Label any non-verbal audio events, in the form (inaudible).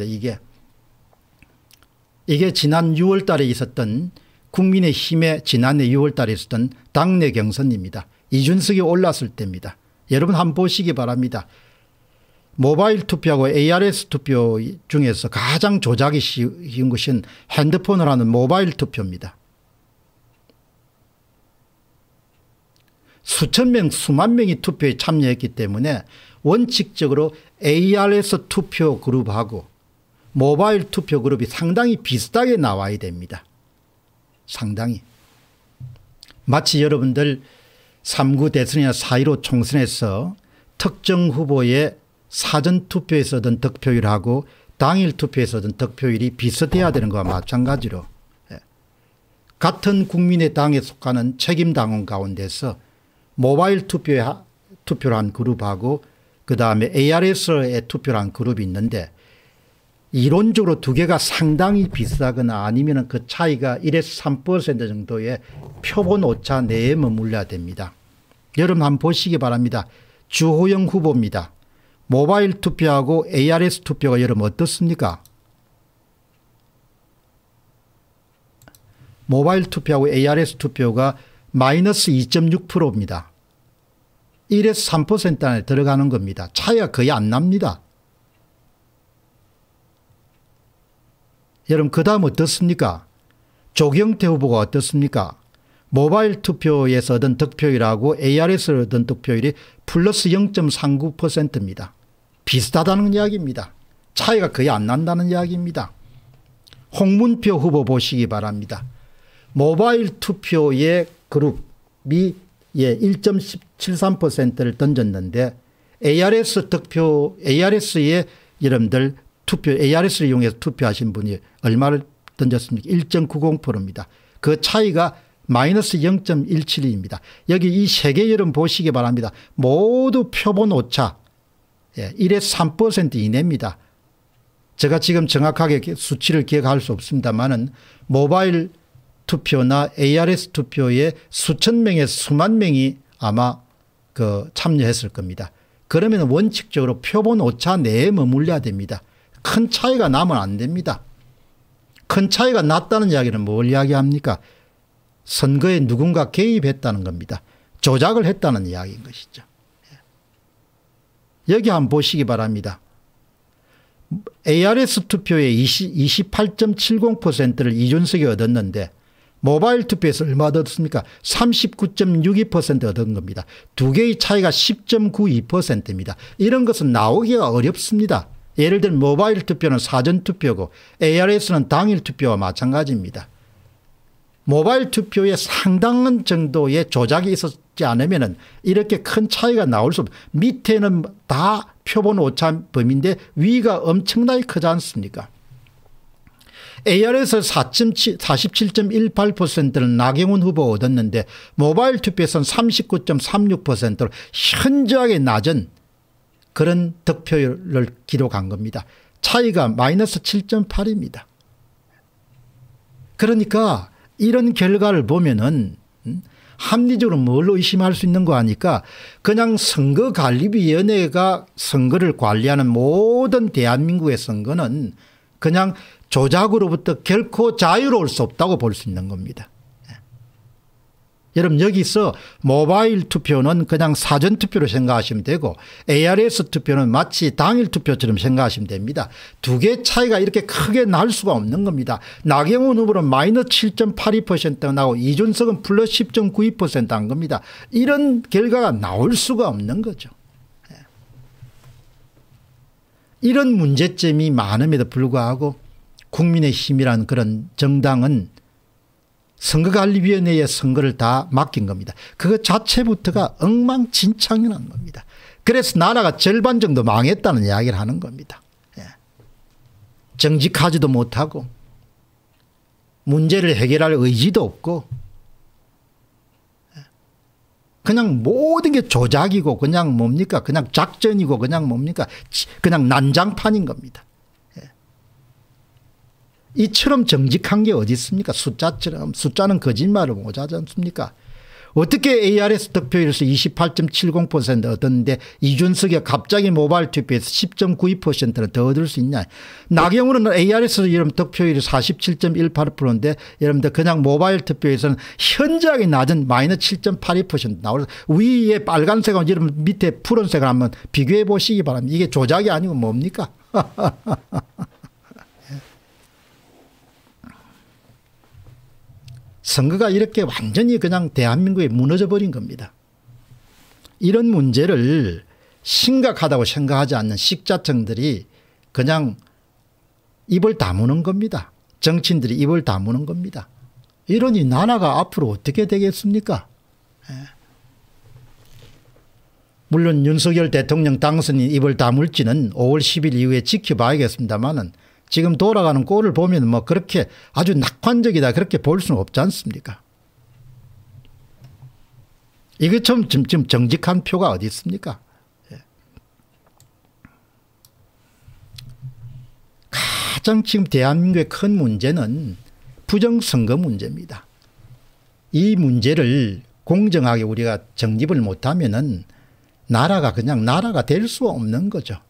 이게 이게 지난 6월 달에 있었던 국민의힘의 지난해 6월 달에 있었던 당내 경선입니다. 이준석이 올랐을 때입니다. 여러분 한번 보시기 바랍니다. 모바일 투표하고 ARS 투표 중에서 가장 조작이 쉬운 것은 핸드폰을 하는 모바일 투표입니다. 수천 명 수만 명이 투표에 참여했기 때문에 원칙적으로 ARS 투표 그룹하고 모바일 투표 그룹이 상당히 비슷하게 나와야 됩니다. 상당히. 마치 여러분들 3구 대선이나 4.15 총선에서 특정 후보의 사전투표에서 얻은 득표율하고 당일 투표에서 얻은 득표율이 비슷해야 되는 것과 마찬가지로 예. 같은 국민의 당에 속하는 책임당원 가운데서 모바일 투표에 투표를 한 그룹하고 그 다음에 ARS에 투표를 한 그룹이 있는데 이론적으로 두 개가 상당히 비싸거나 아니면 그 차이가 1에서 3% 정도의 표본 오차 내에 머물러야 됩니다. 여러분 한번 보시기 바랍니다. 주호영 후보입니다. 모바일 투표하고 ARS 투표가 여러분 어떻습니까? 모바일 투표하고 ARS 투표가 마이너스 2.6%입니다. 1에서 3% 안에 들어가는 겁니다. 차이가 거의 안 납니다. 여러분 그 다음 어떻습니까? 조경태 후보가 어떻습니까? 모바일 투표에서 얻은 득표율하고 ARS를 얻은 득표율이 플러스 0.39%입니다. 비슷하다는 이야기입니다. 차이가 거의 안 난다는 이야기입니다. 홍문표 후보 보시기 바랍니다. 모바일 투표의 그룹이 1.73%를 예, 던졌는데 ARS 득표, ARS의 여러분들 투표, ARS를 이용해서 투표하신 분이 얼마를 던졌습니까? 1.90%입니다. 그 차이가 마이너스 0.172입니다. 여기 이 세개 열은 보시기 바랍니다. 모두 표본 오차 예, 1에서 3% 이내입니다. 제가 지금 정확하게 수치를 기억할 수 없습니다만은 모바일 투표나 ARS 투표에 수천 명에 수만 명이 아마 그 참여했을 겁니다. 그러면 원칙적으로 표본 오차 내에 머물려야 됩니다. 큰 차이가 나면 안 됩니다. 큰 차이가 났다는 이야기는 뭘 이야기합니까? 선거에 누군가 개입했다는 겁니다. 조작을 했다는 이야기인 것이죠. 예. 여기 한번 보시기 바랍니다. ARS 투표의 28.70%를 이준석이 얻었는데 모바일 투표에서 얼마 얻었습니까? 39.62% 얻은 겁니다. 두 개의 차이가 10.92%입니다. 이런 것은 나오기가 어렵습니다. 예를 들면 모바일 투표는 사전 투표고 ARS는 당일 투표와 마찬가지입니다. 모바일 투표에 상당한 정도의 조작이 있었지 않으면 이렇게 큰 차이가 나올 수 없. 밑에는 다 표본 오차범인데 위가 엄청나게 크지 않습니까? a r 에 47.18%를 나경원 후보 얻었는데 모바일 투표에서는 39.36%로 현저하게 낮은 그런 득표율을 기록한 겁니다. 차이가 마이너스 7.8입니다. 그러니까 이런 결과를 보면은 음, 합리적으로 뭘로 의심할 수 있는 거 아니까 그냥 선거관리위원회가 선거를 관리하는 모든 대한민국의 선거는 그냥 조작으로부터 결코 자유로울 수 없다고 볼 수 있는 겁니다. 여러분 여기서 모바일 투표는 그냥 사전 투표로 생각하시면 되고 ARS 투표는 마치 당일 투표처럼 생각하시면 됩니다. 두개 차이가 이렇게 크게 날 수가 없는 겁니다. 나경원 후보는 마이너스 7.82% 나고 이준석은 플러스 10.92%한 겁니다. 이런 결과가 나올 수가 없는 거죠. 예. 이런 문제점이 많음에도 불구하고 국민의힘이란 그런 정당은 선거관리위원회의 선거를 다 맡긴 겁니다. 그것 자체부터가 엉망진창이라는 겁니다. 그래서 나라가 절반 정도 망했다는 이야기를 하는 겁니다. 예. 정직하지도 못하고 문제를 해결할 의지도 없고 예. 그냥 모든 게 조작이고 그냥 뭡니까 그냥 작전이고 그냥 뭡니까 그냥 난장판인 겁니다. 이처럼 정직한 게 어디 있습니까? 숫자처럼 숫자는 거짓말을 못하지 않습니까? 어떻게 ARS 득표율에서 28.70% 얻었는데 이준석이 갑자기 모바일 투표에서 10.92%를 더 얻을 수 있냐. 나경우는 ARS 여러분 득표율이 47.18%인데 여러분들 그냥 모바일 투표에서는 현저하게 낮은 마이너스 7.82% 나오서 위에 빨간색하고 여러분 밑에 푸른색을 한번 비교해 보시기 바랍니다. 이게 조작이 아니고 뭡니까? (laughs) 선거가 이렇게 완전히 그냥 대한민국에 무너져 버린 겁니다. 이런 문제를 심각하다고 생각하지 않는 식자층들이 그냥 입을 다무는 겁니다. 정치인들이 입을 다무는 겁니다. 이러니 나라가 앞으로 어떻게 되겠습니까? 예. 물론 윤석열 대통령 당선인 입을 다물지는 5월 10일 이후에 지켜봐야겠습니다만은 지금 돌아가는 꼴을 보면 뭐 그렇게 아주 낙관적이다 그렇게 볼 수는 없지 않습니까? 이것처럼 지금 정직한 표가 어디 있습니까? 예. 가장 지금 대한민국의 큰 문제는 부정선거 문제입니다. 이 문제를 공정하게 우리가 정립을 못하면은 나라가 그냥 나라가 될 수 없는 거죠.